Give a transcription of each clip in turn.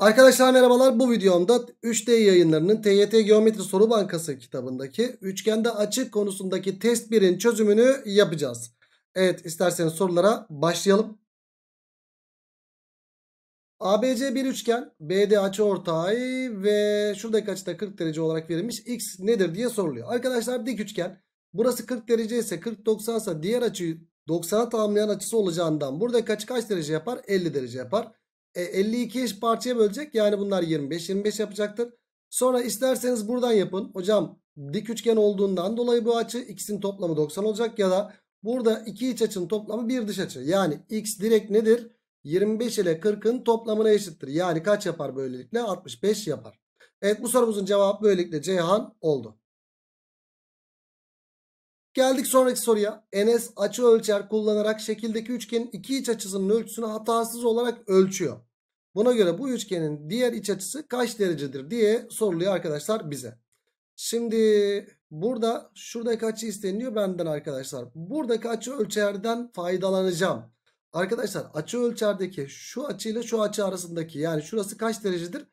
Arkadaşlar merhabalar bu videomda 3D yayınlarının TYT Geometri Soru Bankası kitabındaki üçgende açı konusundaki test 1'in çözümünü yapacağız. Evet isterseniz sorulara başlayalım. ABC bir üçgen BD açı ortağı ve şuradaki açıda 40 derece olarak verilmiş X nedir diye soruluyor. Arkadaşlar dik üçgen burası 40 derece ise 40 90 ise diğer açı 90'a tamamlayan açısı olacağından buradaki açı kaç derece yapar 50 derece yapar. 52 e, eş parçaya bölecek. Yani bunlar 25. 25 yapacaktır. Sonra isterseniz buradan yapın. Hocam dik üçgen olduğundan dolayı bu açı x'in toplamı 90 olacak ya da burada iki iç açının toplamı bir dış açı. Yani x direkt nedir? 25 ile 40'ın toplamına eşittir. Yani kaç yapar böylelikle? 65 yapar. Evet bu sorumuzun cevabı böylelikle Ceyhan oldu. Geldik sonraki soruya. Enes açı ölçer kullanarak şekildeki üçgenin iki iç açısının ölçüsünü hatasız olarak ölçüyor. Buna göre bu üçgenin diğer iç açısı kaç derecedir diye soruluyor arkadaşlar bize. Şimdi burada şuradaki açı isteniyor benden arkadaşlar. Buradaki açı ölçerden faydalanacağım. Arkadaşlar açı ölçerdeki şu açıyla şu açı arasındaki yani şurası kaç derecedir?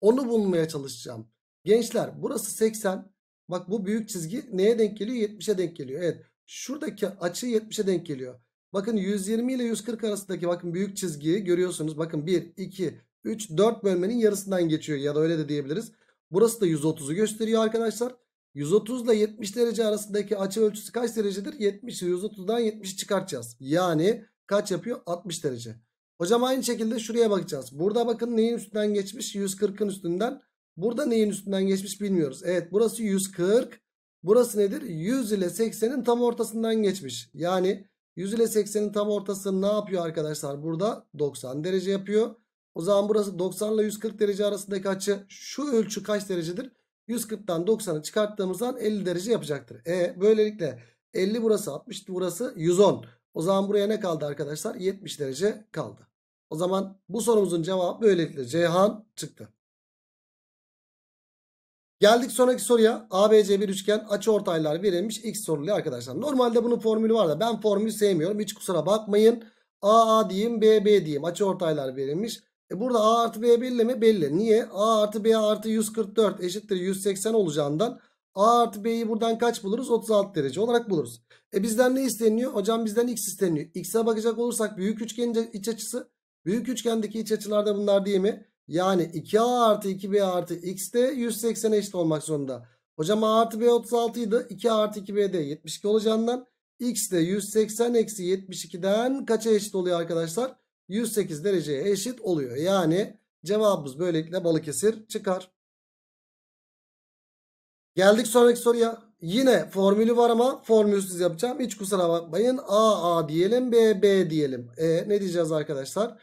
Onu bulmaya çalışacağım. Gençler burası 80 Bak bu büyük çizgi neye denk geliyor? 70'e denk geliyor. Evet. Şuradaki açı 70'e denk geliyor. Bakın 120 ile 140 arasındaki bakın büyük çizgiyi görüyorsunuz. Bakın 1, 2, 3, 4 bölmenin yarısından geçiyor ya da öyle de diyebiliriz. Burası da 130'u gösteriyor arkadaşlar. 130 ile 70 derece arasındaki açı ölçüsü kaç derecedir? 70. 130'dan 70'i çıkartacağız. Yani kaç yapıyor? 60 derece. Hocam aynı şekilde şuraya bakacağız. Burada bakın neyin üstünden geçmiş? 140'ın üstünden Burada neyin üstünden geçmiş bilmiyoruz. Evet burası 140. Burası nedir? 100 ile 80'in tam ortasından geçmiş. Yani 100 ile 80'in tam ortası ne yapıyor arkadaşlar? Burada 90 derece yapıyor. O zaman burası 90 ile 140 derece arasındaki açı şu ölçü kaç derecedir? 140'tan 90'ı çıkarttığımızdan 50 derece yapacaktır. E böylelikle 50 burası 60 burası 110. O zaman buraya ne kaldı arkadaşlar? 70 derece kaldı. O zaman bu sorumuzun cevabı böylelikle Ceyhan çıktı. Geldik sonraki soruya. ABC bir üçgen açı ortaylar verilmiş. X soruluyor arkadaşlar. Normalde bunun formülü var da ben formülü sevmiyorum. Hiç kusura bakmayın. AA diyeyim BB diyeyim. Açı ortaylar verilmiş. E burada A artı B belli mi? Belli. Niye? A artı B artı 144 eşittir 180 olacağından A artı B'yi buradan kaç buluruz? 36 derece olarak buluruz. E bizden ne isteniyor? Hocam bizden X isteniyor. X'e bakacak olursak büyük üçgenin iç açısı. Büyük üçgendeki iç açılarda bunlar değil mi? Yani 2a artı 2b artı x de 180 eşit olmak zorunda. Hocam a artı b 36 idi. 2a artı 2b de 72 olacağından x de 180 eksi 72'den kaça eşit oluyor arkadaşlar? 108 dereceye eşit oluyor. Yani cevabımız böylelikle Balıkesir çıkar. Geldik sonraki soruya. Yine formülü var ama formülsüz yapacağım. Hiç kusura bakmayın. A A diyelim B B diyelim. E ne diyeceğiz arkadaşlar?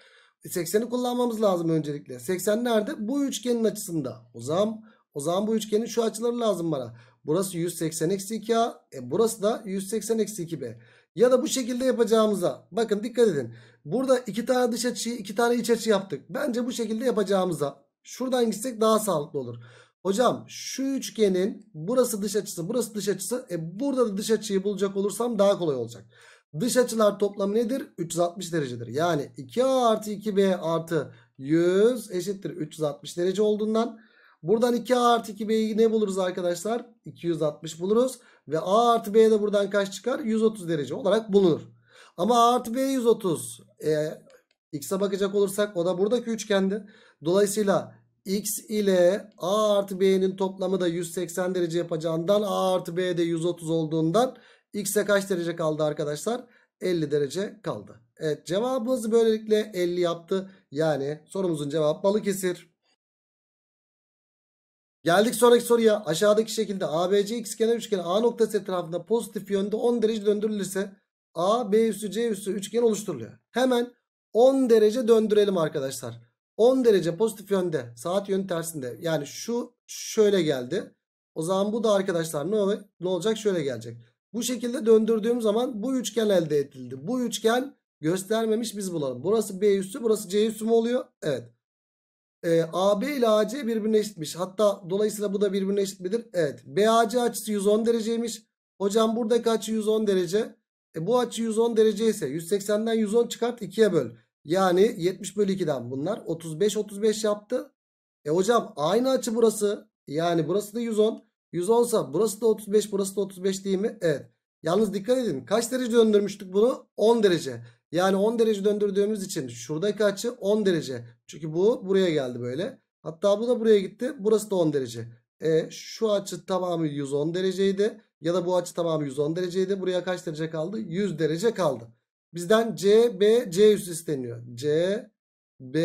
80'i kullanmamız lazım öncelikle. 80 nerede? Bu üçgenin açısında. O zaman, o zaman bu üçgenin şu açıları lazım bana. Burası 180-2A. E burası da 180-2B. Ya da bu şekilde yapacağımıza. Bakın dikkat edin. Burada iki tane dış açı, iki tane iç açı yaptık. Bence bu şekilde yapacağımıza. Şuradan gitsek daha sağlıklı olur. Hocam şu üçgenin burası dış açısı, burası dış açısı. E burada da dış açıyı bulacak olursam daha kolay olacak. Dış açılar toplamı nedir? 360 derecedir. Yani 2A artı 2B artı 100 eşittir 360 derece olduğundan buradan 2A artı 2B'yi ne buluruz arkadaşlar? 260 buluruz. Ve A artı B de buradan kaç çıkar? 130 derece olarak bulunur. Ama A artı B 130. E, X'e bakacak olursak o da buradaki üçgende. Dolayısıyla X ile A artı B'nin toplamı da 180 derece yapacağından A artı B de 130 olduğundan X'e kaç derece kaldı arkadaşlar? 50 derece kaldı. Evet cevabımız böylelikle 50 yaptı. Yani sorumuzun cevabı Balıkesir. Geldik sonraki soruya. Aşağıdaki şekilde ABC ikizkenar üçgeni A noktası etrafında pozitif yönde 10 derece döndürülürse A, B üstü C üstü üçgen oluşturuluyor. Hemen 10 derece döndürelim arkadaşlar. 10 derece pozitif yönde, saat yönü tersinde. Yani şu şöyle geldi. O zaman bu da arkadaşlar ne olacak? Şöyle gelecek. Bu şekilde döndürdüğüm zaman bu üçgen elde edildi. Bu üçgen göstermemiş biz bulalım. Burası B üssü burası C üssü mü oluyor? Evet. Ee, AB ile AC birbirine eşitmiş. Hatta dolayısıyla bu da birbirine eşit midir? Evet. BAC açısı 110 dereceymiş. Hocam buradaki açı 110 derece. E, bu açı 110 derece ise 180'den 110 çıkart 2'ye böl. Yani 70 bölü 2'den bunlar 35 35 yaptı. E hocam aynı açı burası. Yani burası da 110. 110 sa burası da 35 burası da 35 değil mi? Evet. Yalnız dikkat edin kaç derece döndürmüştük bunu? 10 derece. Yani 10 derece döndürdüğümüz için şuradaki açı 10 derece. Çünkü bu buraya geldi böyle. Hatta bu da buraya gitti. Burası da 10 derece. E, şu açı tamamı 110 dereceydi. Ya da bu açı tamamı 110 dereceydi. Buraya kaç derece kaldı? 100 derece kaldı. Bizden C, B, C üssü isteniyor. C, B,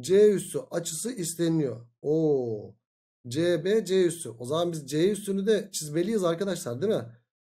C üssü açısı isteniyor. Oo. CB C üssü. O zaman biz C üssünü de çizmeliyiz arkadaşlar değil mi?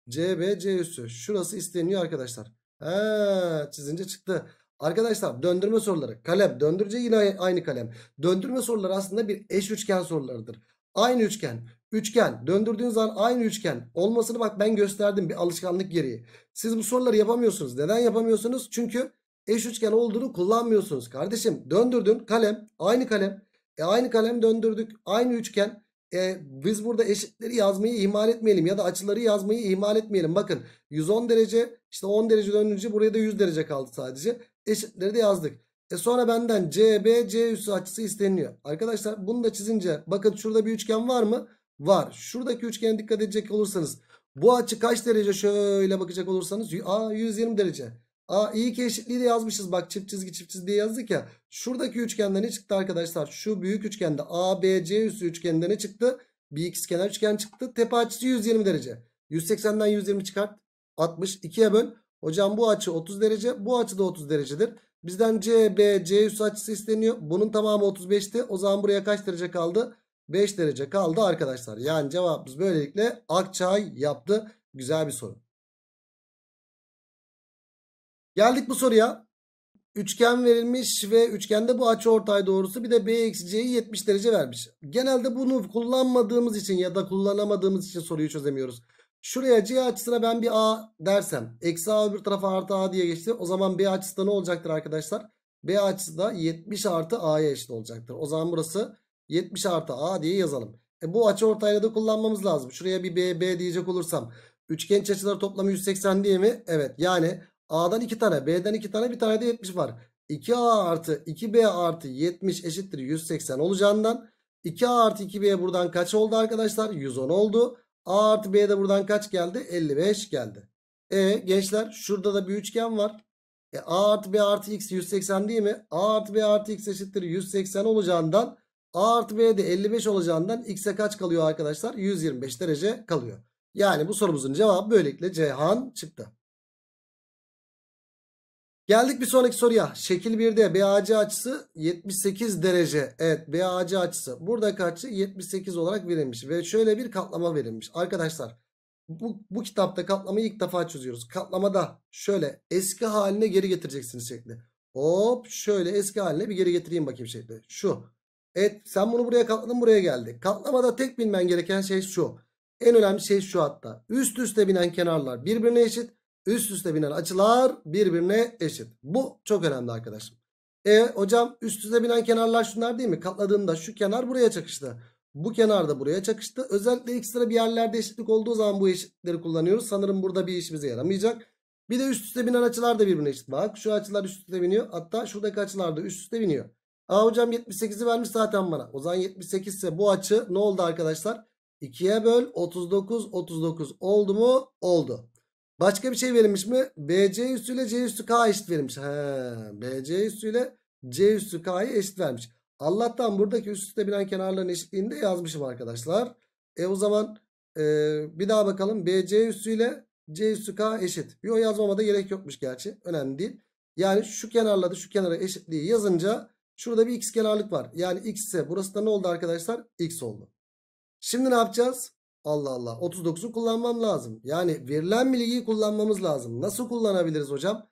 CB C üssü. Şurası isteniyor arkadaşlar. He, çizince çıktı. Arkadaşlar döndürme soruları. Kalem. döndürce yine aynı kalem. Döndürme soruları aslında bir eş üçgen sorularıdır. Aynı üçgen. Üçgen. Döndürdüğün zaman aynı üçgen. Olmasını bak ben gösterdim bir alışkanlık gereği. Siz bu soruları yapamıyorsunuz. Neden yapamıyorsunuz? Çünkü eş üçgen olduğunu kullanmıyorsunuz. Kardeşim döndürdün kalem. Aynı kalem. E aynı kalem döndürdük. Aynı üçgen. E, biz burada eşitleri yazmayı ihmal etmeyelim ya da açıları yazmayı ihmal etmeyelim. Bakın 110 derece işte 10 derece dönünce buraya da 100 derece kaldı sadece. Eşitleri de yazdık. E sonra benden CBC üssü açısı isteniliyor. Arkadaşlar bunu da çizince bakın şurada bir üçgen var mı? Var. Şuradaki üçgene dikkat edecek olursanız bu açı kaç derece şöyle bakacak olursanız aa 120 derece. Aa iyi ki eşitliği de yazmışız. Bak çift çizgi çift çizgi diye yazdık ya. Şuradaki üçgenden ne çıktı arkadaşlar? Şu büyük üçgende ABC üssü üçgeninde ne çıktı? Bir ikizkenar üçgen çıktı. Tepe açısı 120 derece. 180'den 120 çıkart. 60 2'ye böl. Hocam bu açı 30 derece. Bu açı da 30 derecedir. Bizden CBC üssü açısı isteniyor. Bunun tamamı 35'ti. O zaman buraya kaç derece kaldı? 5 derece kaldı arkadaşlar. Yani cevabımız böylelikle Akçay yaptı. Güzel bir soru. Geldik bu soruya. Üçgen verilmiş ve üçgende bu açı ortay doğrusu bir de b eksi c'yi 70 derece vermiş. Genelde bunu kullanmadığımız için ya da kullanamadığımız için soruyu çözemiyoruz. Şuraya c açısına ben bir a dersem eksi a öbür tarafa artı a diye geçti. O zaman b açısı da ne olacaktır arkadaşlar? b açısı da 70 artı a'ya eşit olacaktır. O zaman burası 70 artı a diye yazalım. E bu açı ortayla da kullanmamız lazım. Şuraya bir b b diyecek olursam üçgen açıları toplamı 180 diye mi? Evet yani A'dan 2 tane B'den 2 tane bir tane de 70 var. 2A artı 2B artı 70 eşittir 180 olacağından 2A artı 2B buradan kaç oldu arkadaşlar? 110 oldu. A artı B'de buradan kaç geldi? 55 geldi. E gençler şurada da bir üçgen var. E, A artı B artı X 180 değil mi? A artı B artı X eşittir 180 olacağından A artı B de 55 olacağından X'e kaç kalıyor arkadaşlar? 125 derece kalıyor. Yani bu sorumuzun cevabı böylelikle Cihan çıktı. Geldik bir sonraki soruya. Şekil 1'de BAC açısı 78 derece. Evet BAC açısı. Burada açı 78 olarak verilmiş. Ve şöyle bir katlama verilmiş. Arkadaşlar bu, bu kitapta katlamayı ilk defa çözüyoruz. Katlamada şöyle eski haline geri getireceksiniz şekli. Hop şöyle eski haline bir geri getireyim bakayım şekli. Şu. Evet sen bunu buraya katladın buraya geldi. Katlamada tek bilmen gereken şey şu. En önemli şey şu hatta. Üst üste binen kenarlar birbirine eşit. Üst üste binen açılar birbirine eşit. Bu çok önemli arkadaşım. E hocam üst üste binen kenarlar şunlar değil mi? Katladığında şu kenar buraya çakıştı. Bu kenar da buraya çakıştı. Özellikle ekstra bir yerlerde eşitlik olduğu zaman bu eşitleri kullanıyoruz. Sanırım burada bir işimize yaramayacak. Bir de üst üste binen açılar da birbirine eşit. Bak şu açılar üst üste biniyor. Hatta şuradaki açılar da üst üste biniyor. Aa hocam 78'i vermiş zaten bana. O zaman 78 ise bu açı ne oldu arkadaşlar? 2'ye böl 39 39 oldu mu? Oldu. Başka bir şey verilmiş mi? BC üssüyle C üssü K eşit verilmiş. He, BC üssüyle C üssü K'yı eşit vermiş. Allah'tan buradaki üst üste binen kenarların eşitliğini de yazmışım arkadaşlar. E o zaman e, bir daha bakalım. BC üssüyle C üssü K eşit. Bir o yazmama da gerek yokmuş gerçi. Önemli değil. Yani şu kenarla da şu kenara eşitliği yazınca şurada bir x kenarlık var. Yani x ise burası da ne oldu arkadaşlar? X oldu. Şimdi ne yapacağız? Allah Allah 39'u kullanmam lazım. Yani verilen bilgiyi kullanmamız lazım. Nasıl kullanabiliriz hocam?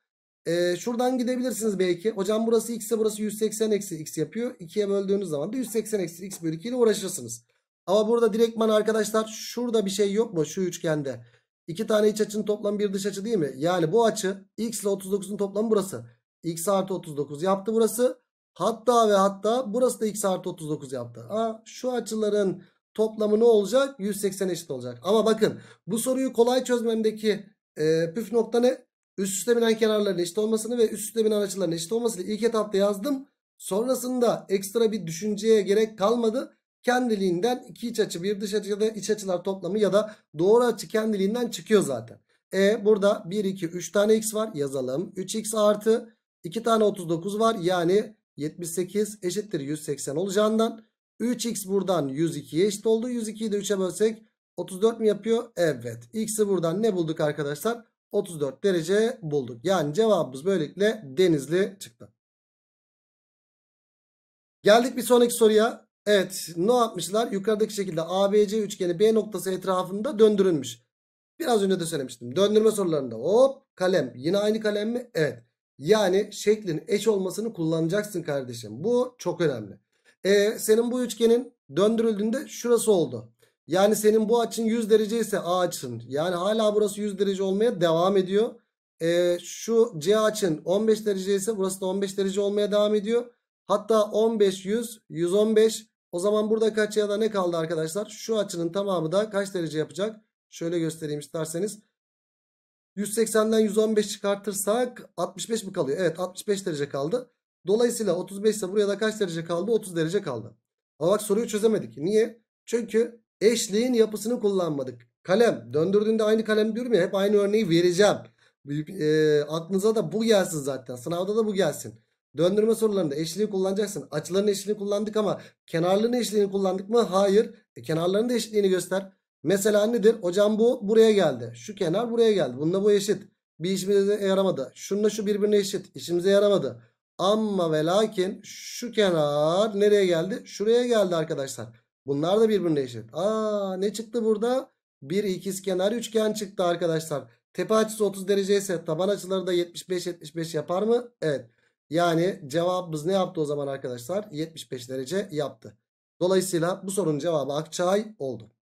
Ee, şuradan gidebilirsiniz belki. Hocam burası x ise burası 180 eksi x yapıyor. 2'ye böldüğünüz zaman da 180 eksi x bölü 2 ile uğraşırsınız. Ama burada direktman arkadaşlar şurada bir şey yok mu şu üçgende? İki tane iç açının toplamı bir dış açı değil mi? Yani bu açı x ile 39'un toplamı burası. x artı 39 yaptı burası. Hatta ve hatta burası da x artı 39 yaptı. Aa, şu açıların toplamı ne olacak? 180 eşit olacak. Ama bakın bu soruyu kolay çözmemdeki e, püf nokta ne? Üst üste binen kenarların eşit olmasını ve üst üste binen açıların eşit olmasını ilk etapta yazdım. Sonrasında ekstra bir düşünceye gerek kalmadı. Kendiliğinden iki iç açı, bir dış açı ya da iç açılar toplamı ya da doğru açı kendiliğinden çıkıyor zaten. E burada 1, 2, 3 tane x var yazalım. 3x artı 2 tane 39 var yani 78 eşittir 180 olacağından 3x buradan 102'ye eşit oldu. 102'yi de 3'e bölsek 34 mi yapıyor? Evet. X'i buradan ne bulduk arkadaşlar? 34 derece bulduk. Yani cevabımız böylelikle denizli çıktı. Geldik bir sonraki soruya. Evet ne yapmışlar? Yukarıdaki şekilde ABC üçgeni B noktası etrafında döndürülmüş. Biraz önce de söylemiştim. Döndürme sorularında hop kalem. Yine aynı kalem mi? Evet. Yani şeklin eş olmasını kullanacaksın kardeşim. Bu çok önemli. E senin bu üçgenin döndürüldüğünde şurası oldu. Yani senin bu açın 100 derece ise A açın. Yani hala burası 100 derece olmaya devam ediyor. E, şu C açın 15 derece ise burası da 15 derece olmaya devam ediyor. Hatta 15 100 115 o zaman burada kaç ya da ne kaldı arkadaşlar? Şu açının tamamı da kaç derece yapacak? Şöyle göstereyim isterseniz. 180'den 115 çıkartırsak 65 mi kalıyor? Evet 65 derece kaldı. Dolayısıyla 35 ise buraya da kaç derece kaldı? 30 derece kaldı. Ama bak soruyu çözemedik. Niye? Çünkü eşliğin yapısını kullanmadık. Kalem. Döndürdüğünde aynı kalem diyorum ya. Hep aynı örneği vereceğim. E, aklınıza da bu gelsin zaten. Sınavda da bu gelsin. Döndürme sorularında eşliği kullanacaksın. Açıların eşliğini kullandık ama kenarların eşliğini kullandık mı? Hayır. E, kenarların da eşliğini göster. Mesela nedir? Hocam bu buraya geldi. Şu kenar buraya geldi. Bununla bu eşit. Bir işimize yaramadı. Şununla şu birbirine eşit. İşimize yaramadı. Ama ve lakin şu kenar nereye geldi? Şuraya geldi arkadaşlar. Bunlar da birbirine eşit. Aa ne çıktı burada? Bir ikiz kenar üçgen çıktı arkadaşlar. Tepe açısı 30 derece ise taban açıları da 75-75 yapar mı? Evet. Yani cevabımız ne yaptı o zaman arkadaşlar? 75 derece yaptı. Dolayısıyla bu sorunun cevabı Akçay oldu.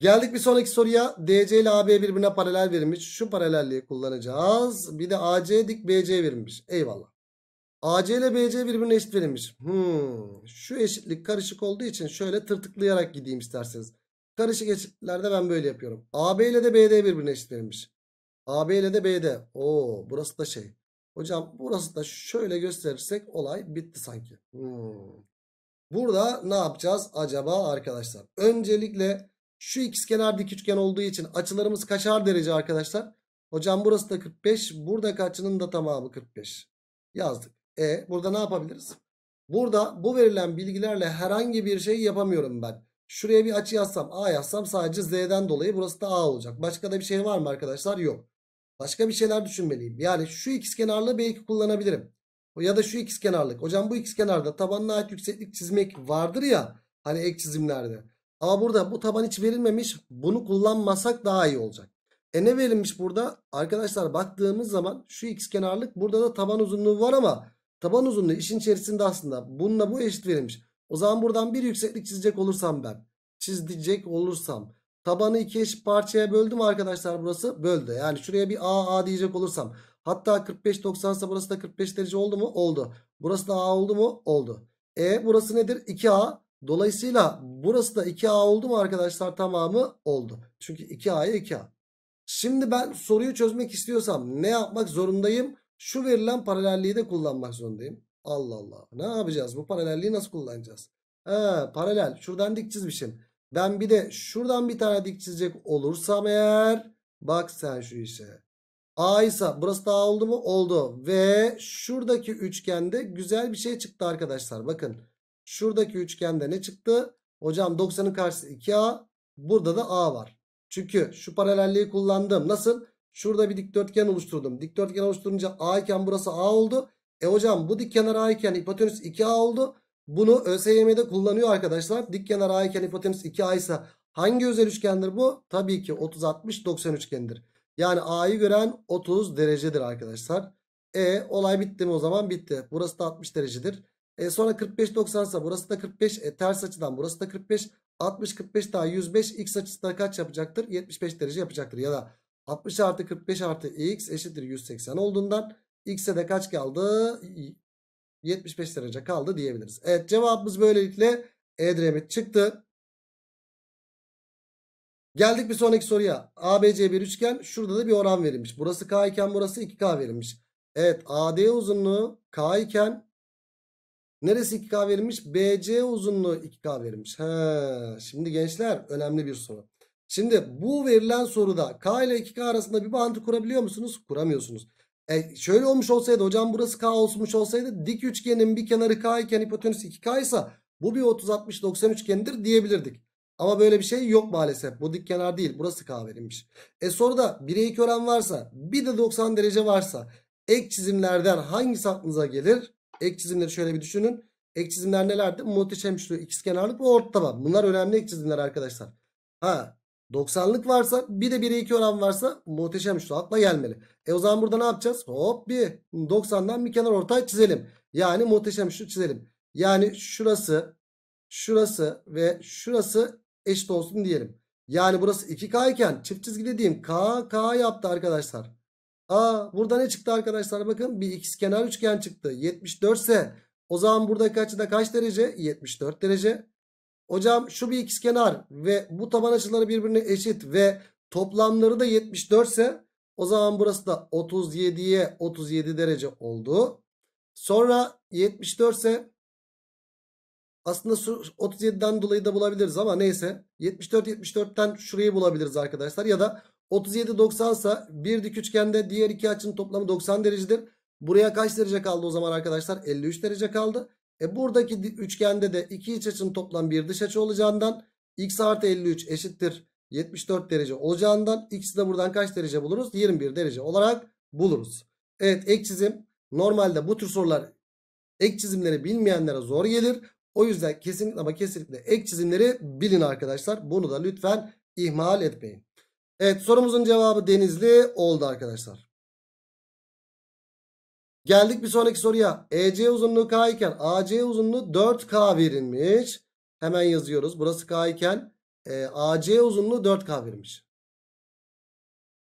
Geldik bir sonraki soruya. DC ile AB birbirine paralel verilmiş. Şu paralelliği kullanacağız. Bir de AC dik BC verilmiş. Eyvallah. AC ile BC birbirine eşit verilmiş. Hmm. Şu eşitlik karışık olduğu için şöyle tırtıklayarak gideyim isterseniz. Karışık eşitliklerde ben böyle yapıyorum. AB ile de BD birbirine eşit verilmiş. AB ile de BD. Oo, burası da şey. Hocam burası da şöyle gösterirsek olay bitti sanki. Hmm. Burada ne yapacağız acaba arkadaşlar? Öncelikle şu ikiz kenar dik üçgen olduğu için açılarımız kaçar derece arkadaşlar? Hocam burası da 45. burada açının da tamamı 45. Yazdık. E burada ne yapabiliriz? Burada bu verilen bilgilerle herhangi bir şey yapamıyorum ben. Şuraya bir açı yazsam A yazsam sadece Z'den dolayı burası da A olacak. Başka da bir şey var mı arkadaşlar? Yok. Başka bir şeyler düşünmeliyim. Yani şu ikizkenarlığı belki kullanabilirim. Ya da şu ikizkenarlık. Hocam bu ikizkenarda tabanına ait yükseklik çizmek vardır ya. Hani ek çizimlerde. Ama burada bu taban hiç verilmemiş. Bunu kullanmasak daha iyi olacak. E ne verilmiş burada? Arkadaşlar baktığımız zaman şu x kenarlık burada da taban uzunluğu var ama taban uzunluğu işin içerisinde aslında. Bununla bu eşit verilmiş. O zaman buradan bir yükseklik çizecek olursam ben. Çizecek olursam. Tabanı iki eşit parçaya böldüm arkadaşlar burası. Böldü. Yani şuraya bir A A diyecek olursam. Hatta 45 90 ise burası da 45 derece oldu mu? Oldu. Burası da A oldu mu? Oldu. E burası nedir? 2A. Dolayısıyla burası da 2A oldu mu arkadaşlar tamamı oldu. Çünkü 2A'ya 2A. Şimdi ben soruyu çözmek istiyorsam ne yapmak zorundayım? Şu verilen paralelliği de kullanmak zorundayım. Allah Allah. Ne yapacağız? Bu paralelliği nasıl kullanacağız? He, paralel. Şuradan dik çizmişim. Ben bir de şuradan bir tane dik çizecek olursam eğer bak sen şu işe. A ise burası da A oldu mu? Oldu. Ve şuradaki üçgende güzel bir şey çıktı arkadaşlar. Bakın Şuradaki üçgende ne çıktı? Hocam 90'ın karşısı 2A. Burada da A var. Çünkü şu paralelliği kullandım. Nasıl? Şurada bir dikdörtgen oluşturdum. Dikdörtgen oluşturunca A iken burası A oldu. E hocam bu dik kenar A iken hipotenüs 2A oldu. Bunu ÖSYM'de kullanıyor arkadaşlar. Dik kenar A iken hipotenüs 2A ise hangi özel üçgendir bu? Tabii ki 30 60 90 üçgendir. Yani A'yı gören 30 derecedir arkadaşlar. E olay bitti mi o zaman? Bitti. Burası da 60 derecedir. E, sonra 45 90 ise burası da 45 e, ters açıdan burası da 45 60 45 daha 105 x açısı da kaç yapacaktır? 75 derece yapacaktır ya da 60 artı 45 artı x eşittir 180 olduğundan x'e de kaç kaldı? 75 derece kaldı diyebiliriz. Evet cevabımız böylelikle Edremit çıktı. Geldik bir sonraki soruya. ABC bir üçgen. Şurada da bir oran verilmiş. Burası K iken burası 2K verilmiş. Evet AD uzunluğu K iken Neresi 2K verilmiş? BC uzunluğu 2K verilmiş. He, şimdi gençler önemli bir soru. Şimdi bu verilen soruda K ile 2K arasında bir bağıntı kurabiliyor musunuz? Kuramıyorsunuz. E, şöyle olmuş olsaydı hocam burası K olmuş olsaydı dik üçgenin bir kenarı K iken hipotenüs 2K ise bu bir 30-60-90 üçgenidir diyebilirdik. Ama böyle bir şey yok maalesef. Bu dik kenar değil. Burası K verilmiş. E soruda 1'e 2 oran varsa bir de 90 derece varsa ek çizimlerden hangisi aklınıza gelir? Ek çizimleri şöyle bir düşünün. Ek çizimler nelerdi? Muhteşem üçlü, ikizkenarlık ve ortaba. Bunlar önemli ek çizimler arkadaşlar. Ha 90'lık varsa bir de 1'e 2 oran varsa muhteşem üçlü akla gelmeli. E o zaman burada ne yapacağız? Hop bir 90'dan bir kenar ortay çizelim. Yani muhteşem üçlü çizelim. Yani şurası, şurası ve şurası eşit olsun diyelim. Yani burası 2K iken çift çizgi dediğim K, K yaptı arkadaşlar. Aa burada ne çıktı arkadaşlar bakın bir ikizkenar üçgen çıktı. 74 ise o zaman buradaki açıda kaç derece? 74 derece. Hocam şu bir ikizkenar ve bu taban açıları birbirine eşit ve toplamları da 74 ise o zaman burası da 37'ye 37 derece oldu. Sonra 74 ise aslında 37'den dolayı da bulabiliriz ama neyse 74 74'ten şurayı bulabiliriz arkadaşlar ya da 37 90 sa bir dik üçgende diğer iki açının toplamı 90 derecedir. Buraya kaç derece kaldı o zaman arkadaşlar? 53 derece kaldı. E buradaki üçgende de iki iç açının toplam bir dış açı olacağından x artı 53 eşittir 74 derece olacağından x'i de buradan kaç derece buluruz? 21 derece olarak buluruz. Evet ek çizim normalde bu tür sorular ek çizimleri bilmeyenlere zor gelir. O yüzden kesinlikle ama kesinlikle ek çizimleri bilin arkadaşlar. Bunu da lütfen ihmal etmeyin. Evet sorumuzun cevabı Denizli oldu arkadaşlar. Geldik bir sonraki soruya. EC uzunluğu K iken AC uzunluğu 4K verilmiş. Hemen yazıyoruz. Burası K iken e, AC uzunluğu 4K verilmiş.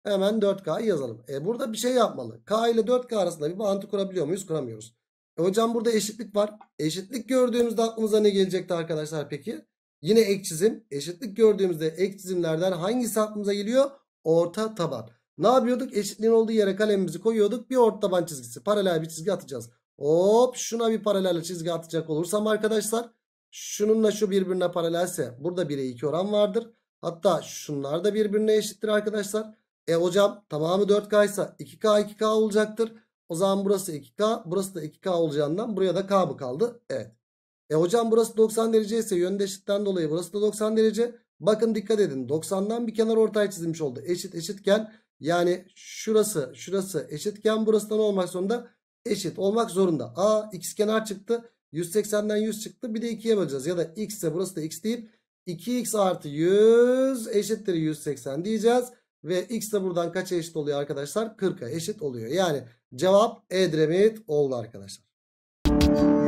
Hemen 4K yazalım. E, burada bir şey yapmalı. K ile 4K arasında bir bağıntı kurabiliyor muyuz? Kuramıyoruz. E, hocam burada eşitlik var. Eşitlik gördüğümüzde aklımıza ne gelecekti arkadaşlar peki? Yine ek çizim. Eşitlik gördüğümüzde ek çizimlerden hangisi aklımıza geliyor? Orta taban. Ne yapıyorduk? Eşitliğin olduğu yere kalemimizi koyuyorduk. Bir orta taban çizgisi. Paralel bir çizgi atacağız. Hop şuna bir paralel çizgi atacak olursam arkadaşlar. Şununla şu birbirine paralelse burada 1'e 2 oran vardır. Hatta şunlar da birbirine eşittir arkadaşlar. E hocam tamamı 4K ise 2K 2K olacaktır. O zaman burası 2K burası da 2K olacağından buraya da K mı kaldı? Evet. E hocam burası 90 derece ise yöndeşlikten dolayı burası da 90 derece. Bakın dikkat edin 90'dan bir kenar ortaya çizilmiş oldu. Eşit eşitken yani şurası şurası eşitken burası da ne olmak zorunda? Eşit olmak zorunda. A x kenar çıktı 180'den 100 çıktı bir de 2'ye böleceğiz. Ya da x ise burası da x deyip 2x artı 100 eşittir 180 diyeceğiz. Ve x de buradan kaça eşit oluyor arkadaşlar? 40'a eşit oluyor. Yani cevap Edremit oldu arkadaşlar.